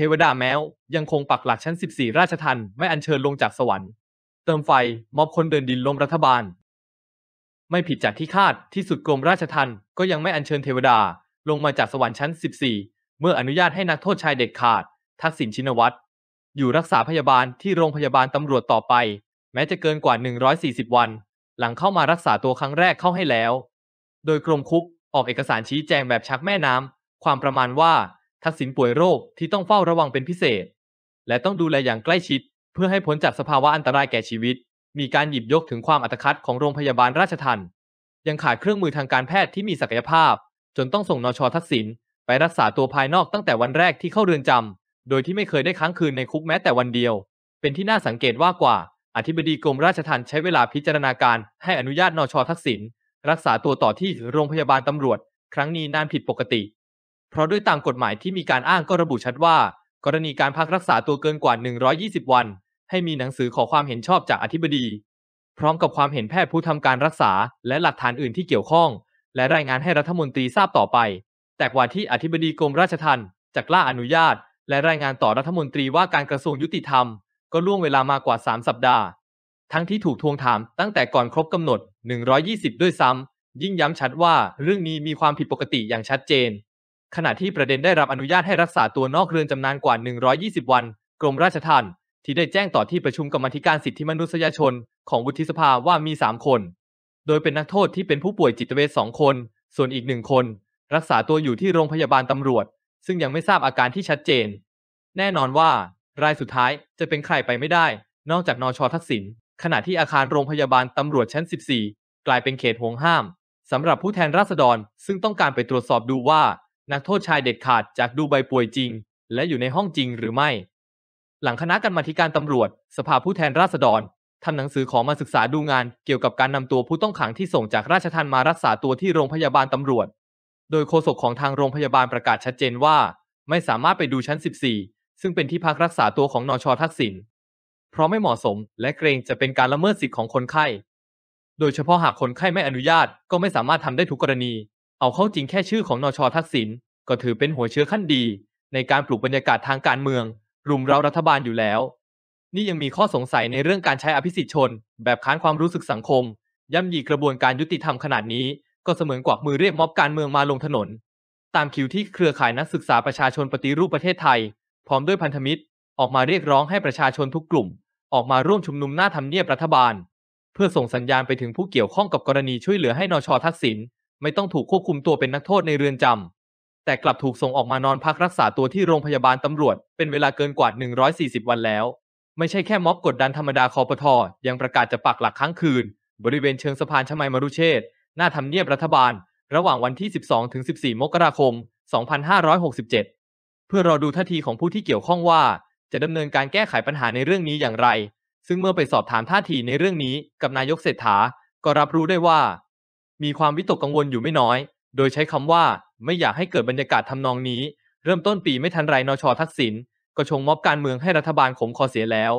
เทวดาแมวยังคงปักหลักชั้น 14 ราชทันไม่อัญเชิญลงจากสวรรค์ เติมไฟม็อบคนเดินดินล้มรัฐบาล ไม่ผิดจากที่คาดที่สุดกรมราชทันก็ยังไม่อัญเชิญเทวดา ลงมาจากสวรรค์ชั้น 14 เมื่ออนุญาตให้นักโทษชายเด็กขาด ทักษิณชินวัตรอยู่รักษาพยาบาลที่โรงพยาบาลตำรวจต่อไป แม้จะเกินกว่า 140 วัน หลังเข้ามารักษาตัวครั้งแรกเข้าให้แล้ว โดยกรมคุกออกเอกสารชี้แจงแบบชักแม่น้ำความประมาณว่าทักษิณป่วยโรคที่ต้องเฝ้าระวังเป็นพิเศษ และต้องดูแลอย่างใกล้ชิด เพื่อให้พ้นจากสภาวะอันตรายแก่ชีวิต มีการหยิบยกถึงความอัตคัดของโรงพยาบาลราชทันยังขาดเครื่องมือทางการแพทย์ที่มีศักยภาพ จนต้องส่งนชทักษิณไปรักษาตัวภายนอกตั้งแต่วันแรกที่เข้าเรือนจำ โดยที่ไม่เคยได้ค้างคืนในคุกแม้แต่วันเดียว เป็นที่น่าสังเกตว่ากว่าอธิบดีกรมราชทัณฑ์ใช้เวลาพิจารณาการ ให้อนุญาตนชทักษิณรักษาตัวต่อที่โรงพยาบาลตำรวจ ครั้งนี้นานผิดปกติเพราะด้วยตามกฎหมายที่มีการอ้างก็ระบุชัดว่า กรณีการพักรักษาตัวเกินกว่า 120 วัน ให้มีหนังสือขอความเห็นชอบจากอธิบดี พร้อมกับความเห็นแพทย์ผู้ทำการรักษา และหลักฐานอื่นที่เกี่ยวข้อง และรายงานให้รัฐมนตรีทราบต่อไป แต่กว่าที่อธิบดีกรมราชทัณฑ์จะกล้าอนุญาต และรายงานต่อรัฐมนตรีว่าการกระทรวงยุติธรรม ก็ล่วงเวลามากกว่า 3 สัปดาห์ ทั้งที่ถูกทวงถามตั้งแต่ก่อนครบกำหนด 120 ด้วยซ้ำยิ่งย้ำชัดว่าเรื่องนี้มีความผิดปกติอย่างชัดเจนขณะที่ประเด็นได้รับอนุญาตให้รักษาตัวนอกเรือนจำนานกว่า 120 วัน กรมราชทัณฑ์ที่ได้แจ้งต่อที่ประชุมกรรมธิการสิทธิมนุษยชนของวุฒิสภาว่ามี 3 คน โดยเป็นนักโทษที่เป็นผู้ป่วยจิตเวชสองคน ส่วนอีกหนึ่งคน รักษาตัวอยู่ที่โรงพยาบาลตำรวจ ซึ่งยังไม่ทราบอาการที่ชัดเจน แน่นอนว่า รายสุดท้ายจะเป็นใครไปไม่ได้ นอกจากนอชอทักษิณขณะที่อาคารโรงพยาบาลตำรวจชั้น 14 กลายเป็นเขตห่วงห้ามสำหรับผู้แทนราษฎร ซึ่งต้องการไปตรวจสอบดูว่านักโทษชายเด็ดขาดจากดูใบป่วยจริงและอยู่ในห้องจริงหรือไม่ หลังคณะกรรมาการตำรวจ สภาผู้แทนราษฎรทำหนังสือขอมาศึกษาดูงานเกี่ยวกับการนำตัวผู้ต้องขังที่ส่งจากราชทันมารักษาตัวที่โรงพยาบาลตำรวจ โดยโฆษกของทางโรงพยาบาลประกาศชัดเจนว่า ไม่สามารถไปดูชั้น 14 ซึ่งเป็นที่พักรักษาตัวของนอชอทักษิณเพราะไม่เหมาะสม และเกรงจะเป็นการละเมิดสิทธิของคนไข้ โดยเฉพาะหากคนไข้ไม่อนุญาตก็ไม่สามารถทำได้ทุกกรณีเอาเข้าจริงแค่ชื่อของนชทักษิณก็ถือเป็นหัวเชื้อขั้นดี ในการปลุกบรรยากาศทางการเมือง รุมเร้ารัฐบาลอยู่แล้ว นี่ยังมีข้อสงสัยในเรื่องการใช้อภิสิทธิชน แบบค้านความรู้สึกสังคมย่ำยีกระบวนการยุติธรรมขนาดนี้ก็เสมือนกวักมือเรียกม็อบการเมืองมาลงถนน ตามคิวที่เครือข่ายนักศึกษาประชาชนปฏิรูปประเทศไทย พร้อมด้วยพันธมิตร ออกมาเรียกร้องให้ประชาชนทุกกลุ่ม ออกมาร่วมชุมนุมหน้าทำเนียบรัฐบาล เพื่อส่งสัญญาณไปถึงผู้เกี่ยวข้องกับกรณีช่วยเหลือให้นชทักษิณไม่ต้องถูกควบคุมตัวเป็นนักโทษในเรือนจำ แต่กลับถูกส่งออกมานอนพักรักษาตัวที่โรงพยาบาลตำรวจ เป็นเวลาเกินกว่า 140 วันแล้ว ไม่ใช่แค่ม็อบกดดันธรรมดาคอปทอยังประกาศจะปักหลักค้างคืน บริเวณเชิงสะพานชมัยมรุเชษหน้าทำเนียบรัฐบาล ระหว่างวันที่ 12 14 มกราคม 2567 เพื่อรอดูท่าทีของผู้ที่เกี่ยวข้องว่า จะดำเนินการแก้ไขปัญหาในเรื่องนี้อย่างไร ซึ่งเมื่อไปสอบถามท่าทีในเรื่องนี้กับนายกเศรษฐา ก็รับรู้ได้ว่ามีความวิตกกังวลอยู่ไม่น้อย โดยใช้คำว่าไม่อยากให้เกิดบรรยากาศทำนองนี้ เริ่มต้นปีไม่ทันไรนชทักษิณก็ชงม็อบการเมืองให้รัฐบาลขมคอเสียแล้ว